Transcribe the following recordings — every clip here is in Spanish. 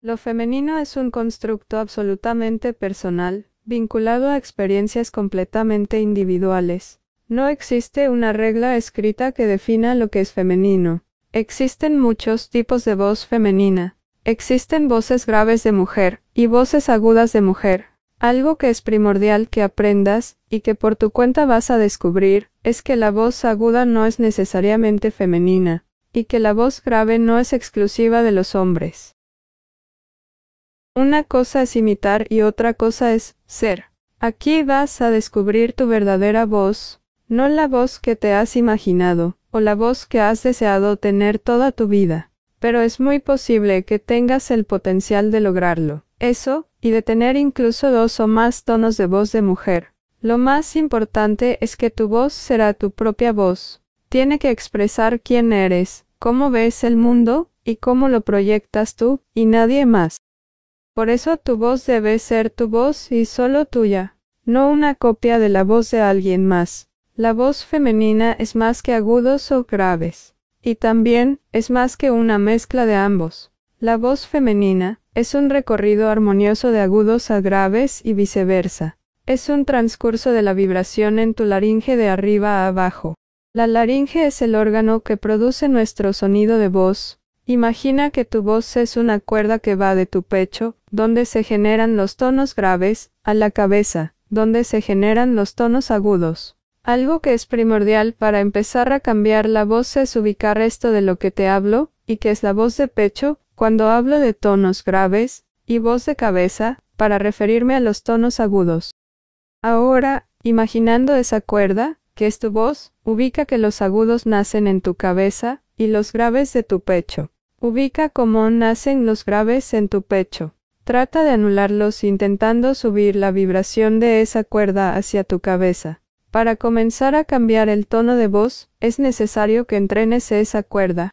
Lo femenino es un constructo absolutamente personal, vinculado a experiencias completamente individuales. No existe una regla escrita que defina lo que es femenino. Existen muchos tipos de voz femenina. Existen voces graves de mujer y voces agudas de mujer. Algo que es primordial que aprendas y que por tu cuenta vas a descubrir es que la voz aguda no es necesariamente femenina y que la voz grave no es exclusiva de los hombres. Una cosa es imitar y otra cosa es ser. Aquí vas a descubrir tu verdadera voz, no la voz que te has imaginado, o la voz que has deseado tener toda tu vida. Pero es muy posible que tengas el potencial de lograrlo. Eso, y de tener incluso dos o más tonos de voz de mujer. Lo más importante es que tu voz será tu propia voz. Tiene que expresar quién eres, cómo ves el mundo, y cómo lo proyectas tú, y nadie más. Por eso tu voz debe ser tu voz y solo tuya, no una copia de la voz de alguien más. La voz femenina es más que agudos o graves, y también es más que una mezcla de ambos. La voz femenina es un recorrido armonioso de agudos a graves y viceversa. Es un transcurso de la vibración en tu laringe de arriba a abajo. La laringe es el órgano que produce nuestro sonido de voz, Imagina que tu voz es una cuerda que va de tu pecho, donde se generan los tonos graves, a la cabeza, donde se generan los tonos agudos. Algo que es primordial para empezar a cambiar la voz es ubicar esto de lo que te hablo, y que es la voz de pecho, cuando hablo de tonos graves, y voz de cabeza, para referirme a los tonos agudos. Ahora, imaginando esa cuerda, que es tu voz, ubica que los agudos nacen en tu cabeza, y los graves de tu pecho. Ubica cómo nacen los graves en tu pecho. Trata de anularlos intentando subir la vibración de esa cuerda hacia tu cabeza. Para comenzar a cambiar el tono de voz, es necesario que entrenes esa cuerda.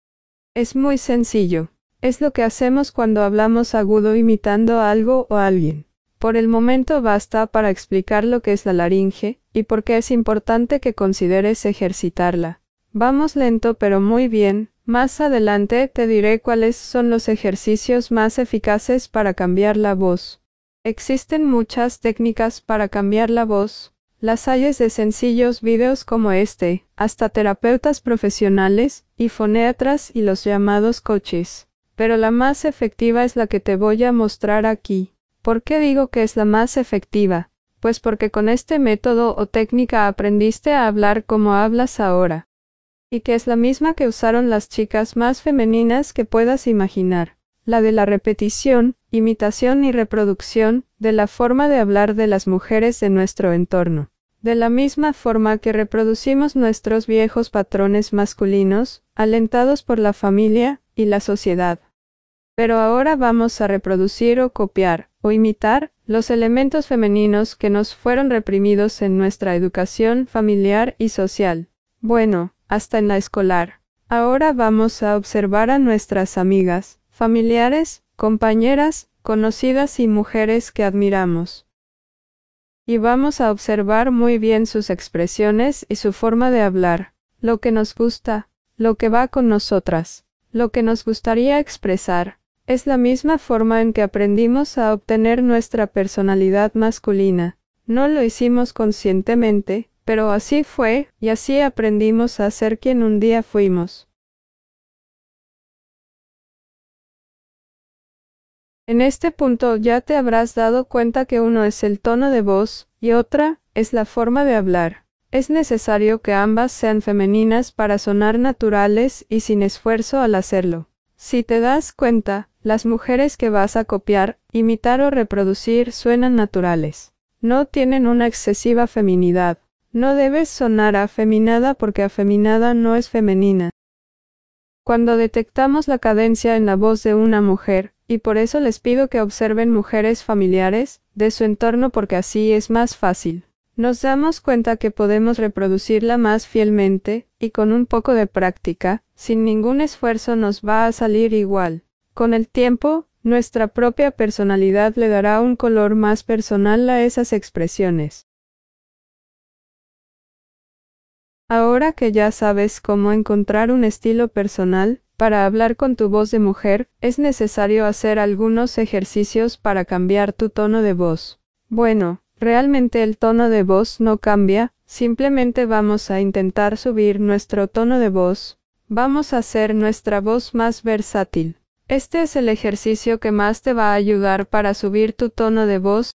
Es muy sencillo. Es lo que hacemos cuando hablamos agudo imitando algo o alguien. Por el momento basta para explicar lo que es la laringe y por qué es importante que consideres ejercitarla. Vamos lento pero muy bien, más adelante te diré cuáles son los ejercicios más eficaces para cambiar la voz. Existen muchas técnicas para cambiar la voz, las hay de sencillos vídeos como este, hasta terapeutas profesionales, y foneatras y los llamados coaches. Pero la más efectiva es la que te voy a mostrar aquí. ¿Por qué digo que es la más efectiva? Pues porque con este método o técnica aprendiste a hablar como hablas ahora y que es la misma que usaron las chicas más femeninas que puedas imaginar, la de la repetición, imitación y reproducción, de la forma de hablar de las mujeres de nuestro entorno. De la misma forma que reproducimos nuestros viejos patrones masculinos, alentados por la familia y la sociedad. Pero ahora vamos a reproducir o copiar, o imitar, los elementos femeninos que nos fueron reprimidos en nuestra educación familiar y social. Bueno, hasta en la escolar. Ahora vamos a observar a nuestras amigas, familiares, compañeras, conocidas y mujeres que admiramos. Y vamos a observar muy bien sus expresiones y su forma de hablar, lo que nos gusta, lo que va con nosotras, lo que nos gustaría expresar. Es la misma forma en que aprendimos a obtener nuestra personalidad masculina. No lo hicimos conscientemente, pero así fue, y así aprendimos a ser quien un día fuimos. En este punto ya te habrás dado cuenta que uno es el tono de voz, y otra, es la forma de hablar. Es necesario que ambas sean femeninas para sonar naturales y sin esfuerzo al hacerlo. Si te das cuenta, las mujeres que vas a copiar, imitar o reproducir suenan naturales. No tienen una excesiva feminidad. No debes sonar afeminada porque afeminada no es femenina. Cuando detectamos la cadencia en la voz de una mujer, y por eso les pido que observen mujeres familiares, de su entorno porque así es más fácil. Nos damos cuenta que podemos reproducirla más fielmente, y con un poco de práctica, sin ningún esfuerzo nos va a salir igual. Con el tiempo, nuestra propia personalidad le dará un color más personal a esas expresiones. Ahora que ya sabes cómo encontrar un estilo personal, para hablar con tu voz de mujer, es necesario hacer algunos ejercicios para cambiar tu tono de voz. Bueno, realmente el tono de voz no cambia, simplemente vamos a intentar subir nuestro tono de voz. Vamos a hacer nuestra voz más versátil. Este es el ejercicio que más te va a ayudar para subir tu tono de voz.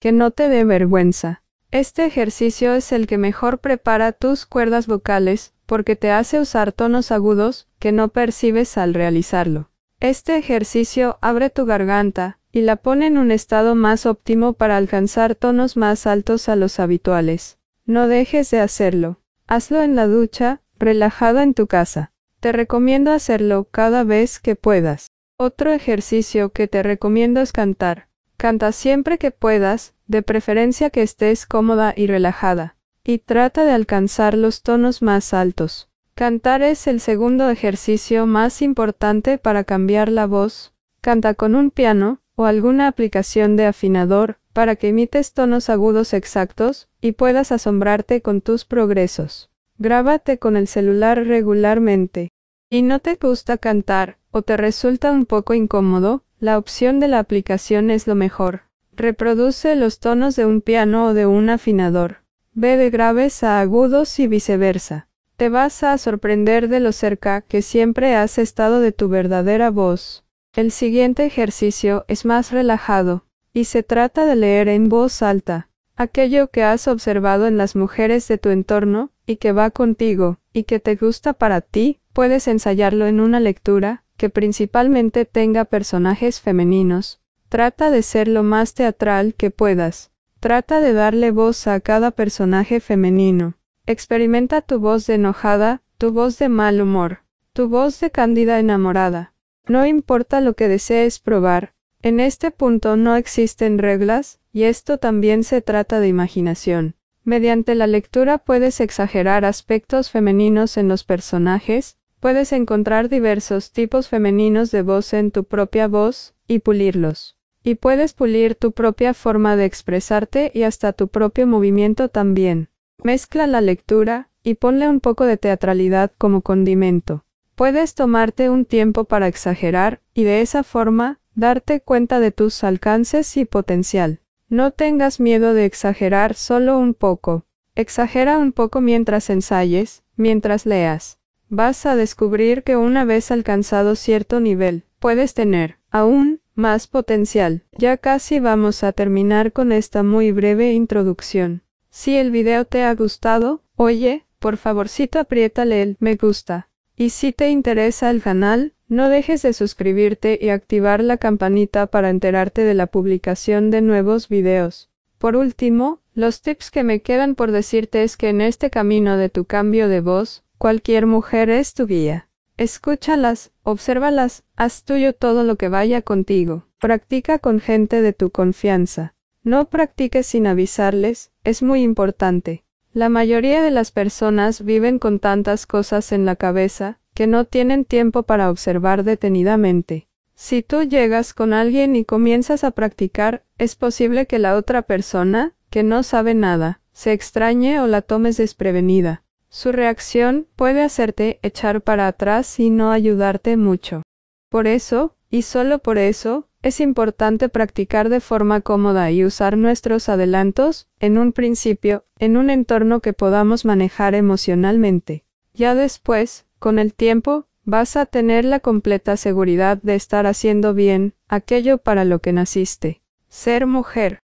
Que no te dé vergüenza. Este ejercicio es el que mejor prepara tus cuerdas vocales porque te hace usar tonos agudos que no percibes al realizarlo. Este ejercicio abre tu garganta y la pone en un estado más óptimo para alcanzar tonos más altos a los habituales. No dejes de hacerlo. Hazlo en la ducha, relajada en tu casa. Te recomiendo hacerlo cada vez que puedas. Otro ejercicio que te recomiendo es cantar. Canta siempre que puedas, de preferencia que estés cómoda y relajada y trata de alcanzar los tonos más altos. Cantar es el segundo ejercicio más importante para cambiar la voz. Canta con un piano o alguna aplicación de afinador para que emites tonos agudos exactos y puedas asombrarte con tus progresos. Grábate con el celular regularmente. Y no te gusta cantar o te resulta un poco incómodo, la opción de la aplicación es lo mejor. Reproduce los tonos de un piano o de un afinador. Bebe graves a agudos y viceversa. Te vas a sorprender de lo cerca que siempre has estado de tu verdadera voz. El siguiente ejercicio es más relajado, y se trata de leer en voz alta aquello que has observado en las mujeres de tu entorno, y que va contigo, y que te gusta para ti, puedes ensayarlo en una lectura, que principalmente tenga personajes femeninos. Trata de ser lo más teatral que puedas. Trata de darle voz a cada personaje femenino. Experimenta tu voz de enojada, tu voz de mal humor, tu voz de cándida enamorada. No importa lo que desees probar, en este punto no existen reglas, y esto también se trata de imaginación. Mediante la lectura puedes exagerar aspectos femeninos en los personajes, puedes encontrar diversos tipos femeninos de voz en tu propia voz, y pulirlos. Y puedes pulir tu propia forma de expresarte y hasta tu propio movimiento también. Mezcla la lectura, y ponle un poco de teatralidad como condimento. Puedes tomarte un tiempo para exagerar, y de esa forma, darte cuenta de tus alcances y potencial. No tengas miedo de exagerar solo un poco. Exagera un poco mientras ensayes, mientras leas. Vas a descubrir que una vez alcanzado cierto nivel, puedes tener, aún, más potencial. Ya casi vamos a terminar con esta muy breve introducción. Si el video te ha gustado, oye, por favorcito apriétale el me gusta. Y si te interesa el canal, no dejes de suscribirte y activar la campanita para enterarte de la publicación de nuevos videos. Por último, los tips que me quedan por decirte es que en este camino de tu cambio de voz, cualquier mujer es tu guía. Escúchalas, obsérvalas, haz tuyo todo lo que vaya contigo. Practica con gente de tu confianza. No practiques sin avisarles, es muy importante. La mayoría de las personas viven con tantas cosas en la cabeza, que no tienen tiempo para observar detenidamente. Si tú llegas con alguien y comienzas a practicar, es posible que la otra persona, que no sabe nada, se extrañe o la tomes desprevenida. Su reacción puede hacerte echar para atrás y no ayudarte mucho. Por eso, y solo por eso, es importante practicar de forma cómoda y usar nuestros adelantos, en un principio, en un entorno que podamos manejar emocionalmente. Ya después, con el tiempo, vas a tener la completa seguridad de estar haciendo bien aquello para lo que naciste. Ser mujer.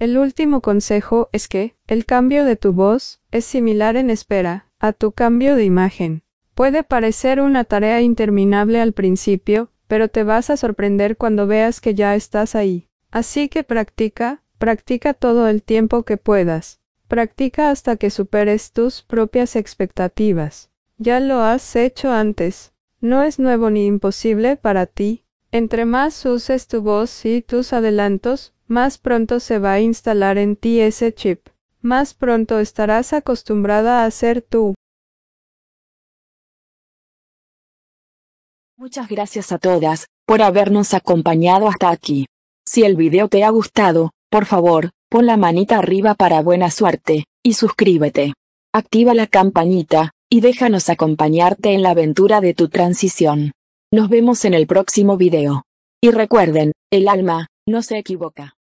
El último consejo es que, el cambio de tu voz, es similar en espera, a tu cambio de imagen. Puede parecer una tarea interminable al principio, pero te vas a sorprender cuando veas que ya estás ahí. Así que practica, practica todo el tiempo que puedas. Practica hasta que superes tus propias expectativas. Ya lo has hecho antes. No es nuevo ni imposible para ti. Entre más uses tu voz y tus adelantos, más pronto se va a instalar en ti ese chip, más pronto estarás acostumbrada a ser tú. Muchas gracias a todas, por habernos acompañado hasta aquí. Si el video te ha gustado, por favor, pon la manita arriba para buena suerte, y suscríbete. Activa la campanita, y déjanos acompañarte en la aventura de tu transición. Nos vemos en el próximo video. Y recuerden, el alma, no se equivoca.